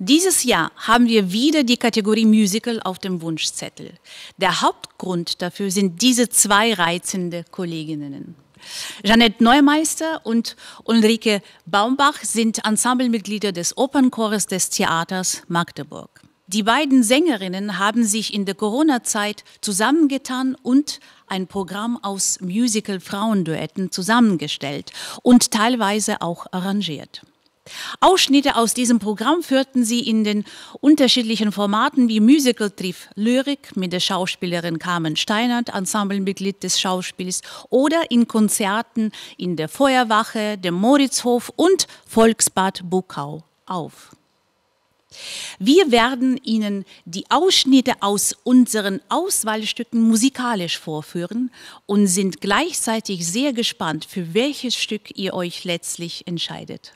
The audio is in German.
Dieses Jahr haben wir wieder die Kategorie Musical auf dem Wunschzettel. Der Hauptgrund dafür sind diese zwei reizende Kolleginnen. Jeanette Neumeister und Ulrike Baumbach sind Ensemblemitglieder des Opernchores des Theaters Magdeburg. Die beiden Sängerinnen haben sich in der Corona-Zeit zusammengetan und ein Programm aus Musical-Frauenduetten zusammengestellt und teilweise auch arrangiert. Ausschnitte aus diesem Programm führten sie in den unterschiedlichen Formaten wie Musical Triff Lyrik mit der Schauspielerin Carmen Steinert, Ensemblemitglied des Schauspiels, oder in Konzerten in der Feuerwache, dem Moritzhof und Volksbad Bukau auf. Wir werden Ihnen die Ausschnitte aus unseren Auswahlstücken musikalisch vorführen und sind gleichzeitig sehr gespannt, für welches Stück ihr euch letztlich entscheidet.